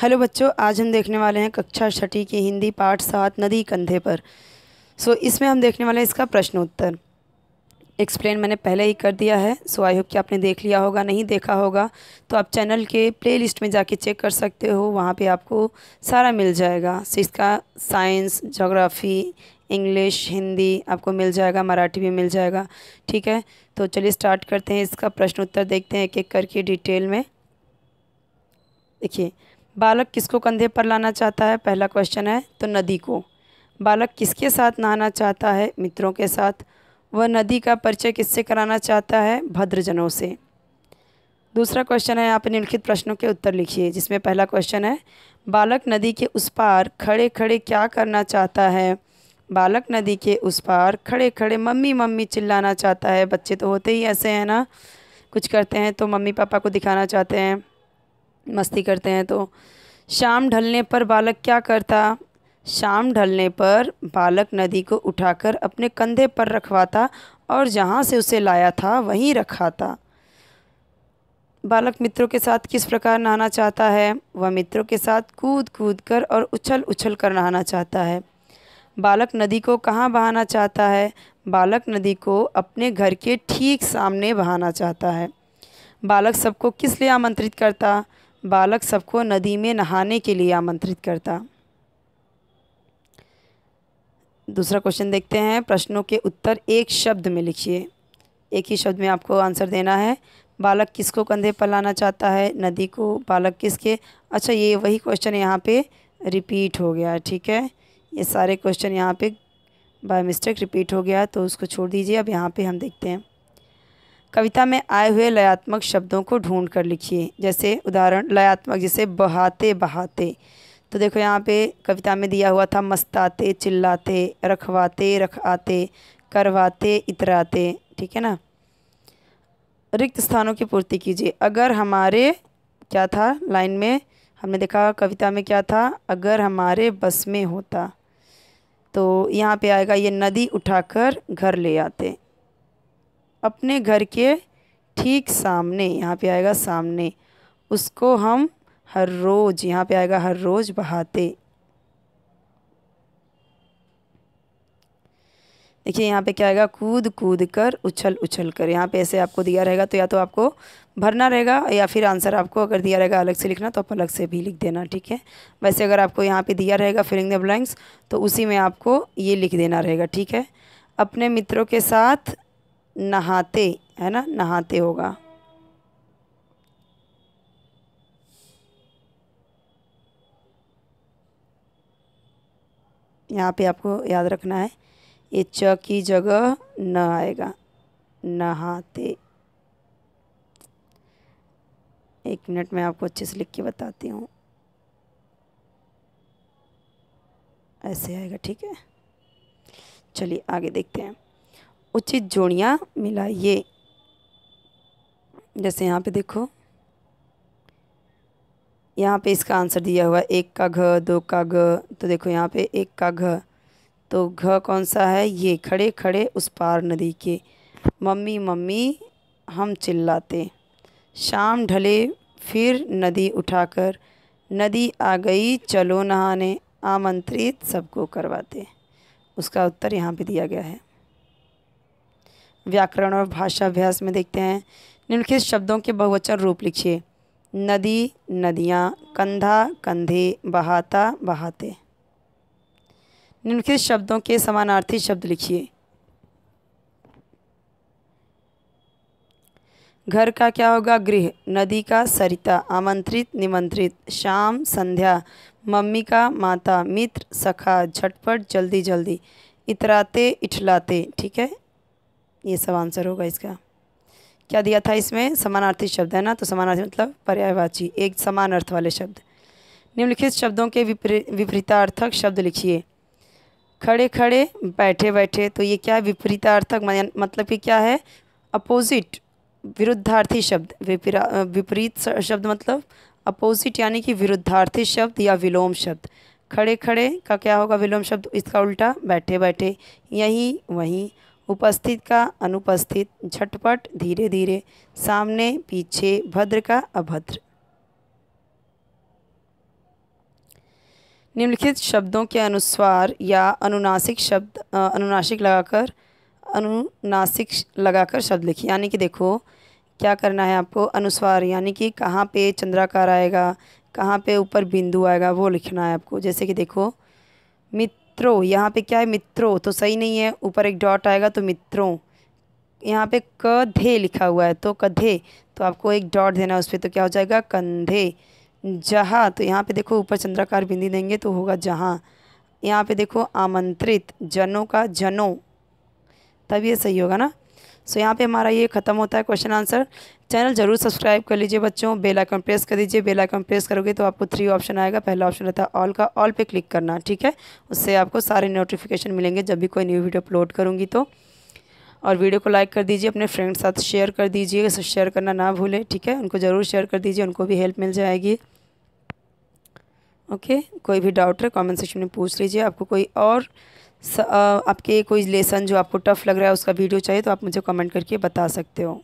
hello बच्चों आज हम देखने वाले हैं कक्षा छठी की हिंदी पाठ सात नदी कंधे पर सो so, इसमें हम देखने वाले हैं इसका प्रश्नोत्तर एक्सप्लेन मैंने पहले ही कर दिया है सो आई होप कि आपने देख लिया होगा नहीं देखा होगा तो आप चैनल के प्लेलिस्ट में जाके चेक कर सकते हो वहाँ पे आपको सारा मिल जाएगा सो इसका साइंस जोग्राफ़ी इंग्लिश हिंदी आपको मिल जाएगा मराठी भी मिल जाएगा ठीक है तो चलिए स्टार्ट करते हैं इसका प्रश्नोत्तर देखते हैं एक एक करके डिटेल में देखिए बालक किसको कंधे पर लाना चाहता है पहला क्वेश्चन है तो नदी को बालक किसके साथ नहाना चाहता है मित्रों के साथ वह नदी का परिचय किससे कराना चाहता है भद्रजनों से दूसरा क्वेश्चन है आप निम्नलिखित प्रश्नों के उत्तर लिखिए जिसमें पहला क्वेश्चन है बालक नदी के उस पार खड़े खड़े क्या करना चाहता है बालक नदी के उस पार खड़े खड़े मम्मी मम्मी चिल्लाना चाहता है बच्चे तो होते ही ऐसे हैं ना कुछ करते हैं तो मम्मी पापा को दिखाना चाहते हैं मस्ती करते हैं तो शाम ढलने पर बालक क्या करता शाम ढलने पर बालक नदी को उठाकर अपने कंधे पर रखवाता और जहाँ से उसे लाया था वहीं रखाता बालक मित्रों के साथ किस प्रकार नहाना चाहता है वह मित्रों के साथ कूद कूद कर और उछल उछल कर नहाना चाहता है बालक नदी को कहाँ बहाना चाहता है बालक नदी को अपने घर के ठीक सामने बहाना चाहता है बालक सबको किस लिए आमंत्रित करता बालक सबको नदी में नहाने के लिए आमंत्रित करता दूसरा क्वेश्चन देखते हैं प्रश्नों के उत्तर एक शब्द में लिखिए एक ही शब्द में आपको आंसर देना है बालक किसको कंधे पर लाना चाहता है नदी को बालक किसके अच्छा ये वही क्वेश्चन यहाँ पे रिपीट हो गया ठीक है ये सारे क्वेश्चन यहाँ पे बाय मिस्टेक रिपीट हो गया तो उसको छोड़ दीजिए अब यहाँ पे हम देखते हैं कविता में आए हुए लयात्मक शब्दों को ढूंढ कर लिखिए जैसे उदाहरण लयात्मक जैसे बहाते बहाते तो देखो यहाँ पे कविता में दिया हुआ था मस्ताते चिल्लाते रखवाते रख आते करवाते इतराते ठीक है ना रिक्त स्थानों की पूर्ति कीजिए अगर हमारे क्या था लाइन में हमने देखा कविता में क्या था अगर हमारे बस में होता तो यहाँ पे आएगा ये नदी उठाकर घर ले आते अपने घर के ठीक सामने यहाँ पे आएगा सामने उसको हम हर रोज़ यहाँ पे आएगा हर रोज़ बहाते देखिए यहाँ पे क्या आएगा कूद कूद कर उछल उछल कर यहाँ पे ऐसे आपको दिया रहेगा तो या तो आपको भरना रहेगा या फिर आंसर आपको अगर दिया रहेगा अलग से लिखना तो आप अलग से भी लिख देना ठीक है वैसे अगर आपको यहाँ पे दिया रहेगा फिलिंग द ब्लैंक्स तो उसी में आपको ये लिख देना रहेगा ठीक है अपने मित्रों के साथ नहाते है ना नहाते होगा यहाँ पे आपको याद रखना है ये च की जगह न आएगा नहाते एक मिनट में आपको अच्छे से लिख के बताती हूँ ऐसे आएगा ठीक है चलिए आगे देखते हैं उचित जोड़ियाँ मिलाइए जैसे यहाँ पे देखो यहाँ पे इसका आंसर दिया हुआ है एक का घ दो का घ तो देखो यहाँ पे एक का घ तो घ कौन सा है ये खड़े खड़े उस पार नदी के मम्मी मम्मी हम चिल्लाते शाम ढले फिर नदी उठाकर नदी आ गई चलो नहाने आमंत्रित सबको करवाते उसका उत्तर यहाँ पे दिया गया है व्याकरण और भाषा अभ्यास में देखते हैं निम्नलिखित शब्दों के बहुवचन रूप लिखिए नदी नदियाँ कंधा कंधे बहाता बहाते निम्नलिखित शब्दों के समानार्थी शब्द लिखिए घर का क्या होगा गृह नदी का सरिता आमंत्रित निमंत्रित शाम संध्या मम्मी का माता मित्र सखा झटपट जल्दी जल्दी इतराते इठलाते ठीक है ये सब आंसर होगा इसका क्या दिया था इसमें समानार्थी शब्द है ना तो समानार्थी मतलब पर्यायवाची एक समान अर्थ वाले शब्द निम्नलिखित शब्दों के विपरी विपरीतार्थक शब्द लिखिए खड़े खड़े बैठे बैठे तो ये क्या है विपरीतार्थक मतलब कि क्या है अपोजिट विरुद्धार्थी शब्द विपरीत शब्द मतलब अपोजिट यानी कि विरुद्धार्थी शब्द या विलोम शब्द खड़े खड़े का क्या होगा विलोम शब्द इसका उल्टा बैठे बैठे यहीं वहीं उपस्थित का अनुपस्थित झटपट धीरे धीरे सामने पीछे भद्र का अभद्र निम्नलिखित शब्दों के अनुस्वार या अनुनासिक शब्द अनुनासिक लगाकर अनुनासिक लगाकर शब्द लिखिए यानी कि देखो क्या करना है आपको अनुस्वार यानी कि कहाँ पे चंद्राकार आएगा कहाँ पे ऊपर बिंदु आएगा वो लिखना है आपको जैसे कि देखो मित मित्रों यहाँ पे क्या है मित्रों तो सही नहीं है ऊपर एक डॉट आएगा तो मित्रों यहाँ पे कधे लिखा हुआ है तो कधे तो आपको एक डॉट देना है उस पर तो क्या हो जाएगा कंधे जहाँ तो यहाँ पे देखो ऊपर चंद्राकार बिंदी देंगे तो होगा जहाँ यहाँ पे देखो आमंत्रित जनों का जनों तब ये सही होगा ना सो यहाँ पे हमारा ये खत्म होता है क्वेश्चन आंसर चैनल जरूर सब्सक्राइब कर लीजिए बच्चों बेल आइकन प्रेस कर दीजिए बेल आइकन प्रेस करोगे तो आपको थ्री ऑप्शन आएगा पहला ऑप्शन रहता है ऑल का ऑल पे क्लिक करना ठीक है उससे आपको सारे नोटिफिकेशन मिलेंगे जब भी कोई न्यू वीडियो अपलोड करूँगी तो और वीडियो को लाइक कर दीजिए अपने फ्रेंड साथ शेयर कर दीजिए शेयर करना ना भूलें ठीक है उनको ज़रूर शेयर कर दीजिए उनको भी हेल्प मिल जाएगी ओके कोई भी डाउट है कॉमेंट सेक्शन में पूछ लीजिए आपको कोई और आपके कोई लेसन जो आपको टफ़ लग रहा है उसका वीडियो चाहिए तो आप मुझे कमेंट करके बता सकते हो